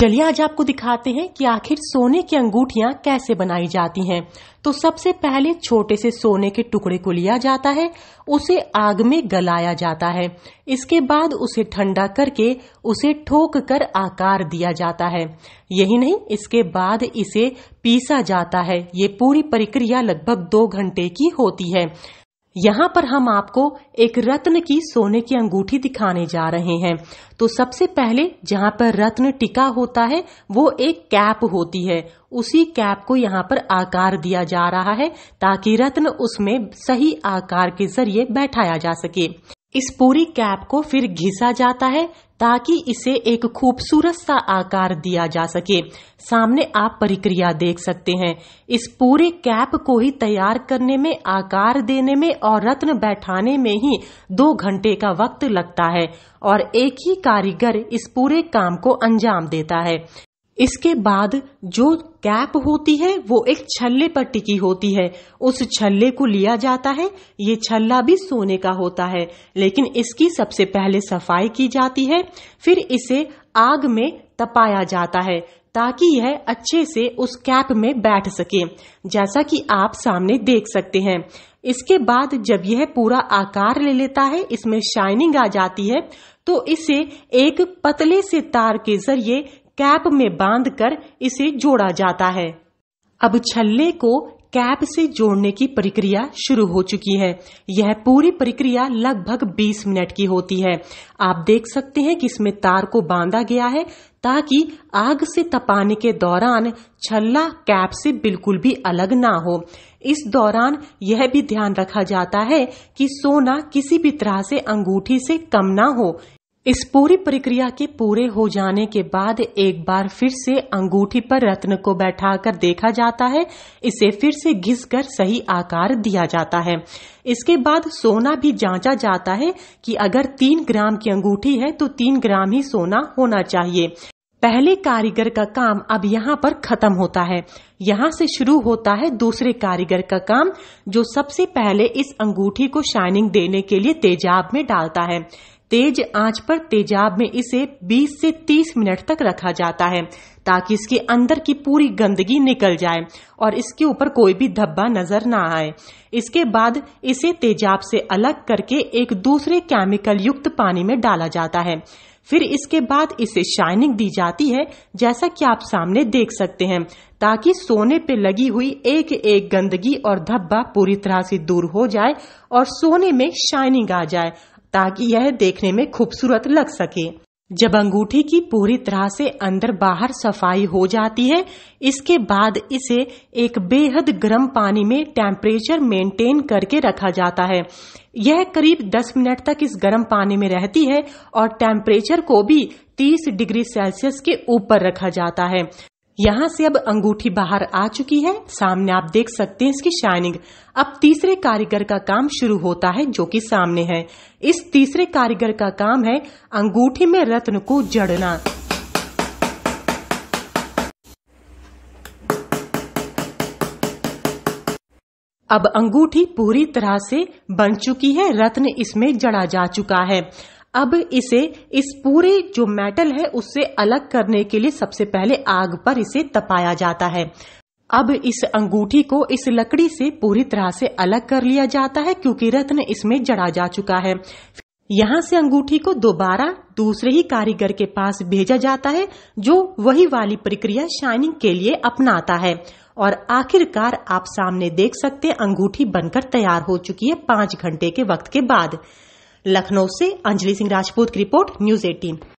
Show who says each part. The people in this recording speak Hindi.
Speaker 1: चलिए आज आपको दिखाते हैं कि आखिर सोने की अंगूठियां कैसे बनाई जाती हैं तो सबसे पहले छोटे से सोने के टुकड़े को लिया जाता है उसे आग में गलाया जाता है इसके बाद उसे ठंडा करके उसे ठोक कर आकार दिया जाता है यही नहीं इसके बाद इसे पीसा जाता है ये पूरी प्रक्रिया लगभग दो घंटे की होती है यहाँ पर हम आपको एक रत्न की सोने की अंगूठी दिखाने जा रहे हैं तो सबसे पहले जहाँ पर रत्न टिका होता है वो एक कैप होती है उसी कैप को यहाँ पर आकार दिया जा रहा है ताकि रत्न उसमें सही आकार के जरिए बैठाया जा सके इस पूरी कैप को फिर घिसा जाता है ताकि इसे एक खूबसूरत सा आकार दिया जा सके सामने आप प्रक्रिया देख सकते हैं इस पूरे कैप को ही तैयार करने में आकार देने में और रत्न बैठाने में ही दो घंटे का वक्त लगता है और एक ही कारीगर इस पूरे काम को अंजाम देता है इसके बाद जो कैप होती है वो एक छल्ले पर टिकी होती है उस छल्ले को लिया जाता है ये छल्ला भी सोने का होता है लेकिन इसकी सबसे पहले सफाई की जाती है फिर इसे आग में तपाया जाता है ताकि यह अच्छे से उस कैप में बैठ सके जैसा कि आप सामने देख सकते हैं इसके बाद जब यह पूरा आकार ले लेता है इसमें शाइनिंग आ जाती है तो इसे एक पतले से तार के जरिए कैप में बांधकर इसे जोड़ा जाता है अब छल्ले को कैप से जोड़ने की प्रक्रिया शुरू हो चुकी है यह पूरी प्रक्रिया लगभग 20 मिनट की होती है आप देख सकते हैं कि इसमें तार को बांधा गया है ताकि आग से तपाने के दौरान छल्ला कैप से बिल्कुल भी अलग ना हो इस दौरान यह भी ध्यान रखा जाता है कि सोना किसी भी तरह से अंगूठी से कम ना हो इस पूरी प्रक्रिया के पूरे हो जाने के बाद एक बार फिर से अंगूठी पर रत्न को बैठाकर देखा जाता है इसे फिर से घिसकर सही आकार दिया जाता है इसके बाद सोना भी जांचा जाता है कि अगर तीन ग्राम की अंगूठी है तो तीन ग्राम ही सोना होना चाहिए पहले कारीगर का काम अब यहाँ पर खत्म होता है यहाँ से शुरू होता है दूसरे कारीगर का काम जो सबसे पहले इस अंगूठी को शाइनिंग देने के लिए तेजाब में डालता है तेज आंच पर तेजाब में इसे 20 से 30 मिनट तक रखा जाता है ताकि इसके अंदर की पूरी गंदगी निकल जाए और इसके ऊपर कोई भी धब्बा नजर ना आए इसके बाद इसे तेजाब से अलग करके एक दूसरे केमिकल युक्त पानी में डाला जाता है फिर इसके बाद इसे शाइनिंग दी जाती है जैसा कि आप सामने देख सकते हैं ताकि सोने पे लगी हुई एक एक गंदगी और धब्बा पूरी तरह से दूर हो जाए और सोने में शाइनिंग आ जाए ताकि यह देखने में खूबसूरत लग सके जब अंगूठी की पूरी तरह से अंदर बाहर सफाई हो जाती है इसके बाद इसे एक बेहद गर्म पानी में टेम्परेचर मेंटेन करके रखा जाता है यह करीब 10 मिनट तक इस गर्म पानी में रहती है और टेम्परेचर को भी 30 डिग्री सेल्सियस के ऊपर रखा जाता है यहाँ से अब अंगूठी बाहर आ चुकी है सामने आप देख सकते हैं इसकी शाइनिंग अब तीसरे कारीगर का काम शुरू होता है जो कि सामने है इस तीसरे कारीगर का काम है अंगूठी में रत्न को जड़ना अब अंगूठी पूरी तरह से बन चुकी है रत्न इसमें जड़ा जा चुका है अब इसे इस पूरे जो मेटल है उससे अलग करने के लिए सबसे पहले आग पर इसे तपाया जाता है अब इस अंगूठी को इस लकड़ी से पूरी तरह से अलग कर लिया जाता है क्योंकि रत्न इसमें जड़ा जा चुका है यहाँ से अंगूठी को दोबारा दूसरे ही कारीगर के पास भेजा जाता है जो वही वाली प्रक्रिया शाइनिंग के लिए अपनाता है और आखिरकार आप सामने देख सकते अंगूठी बनकर तैयार हो चुकी है पांच घंटे के वक्त के बाद लखनऊ से अंजलि सिंह राजपूत की रिपोर्ट न्यूज एटीन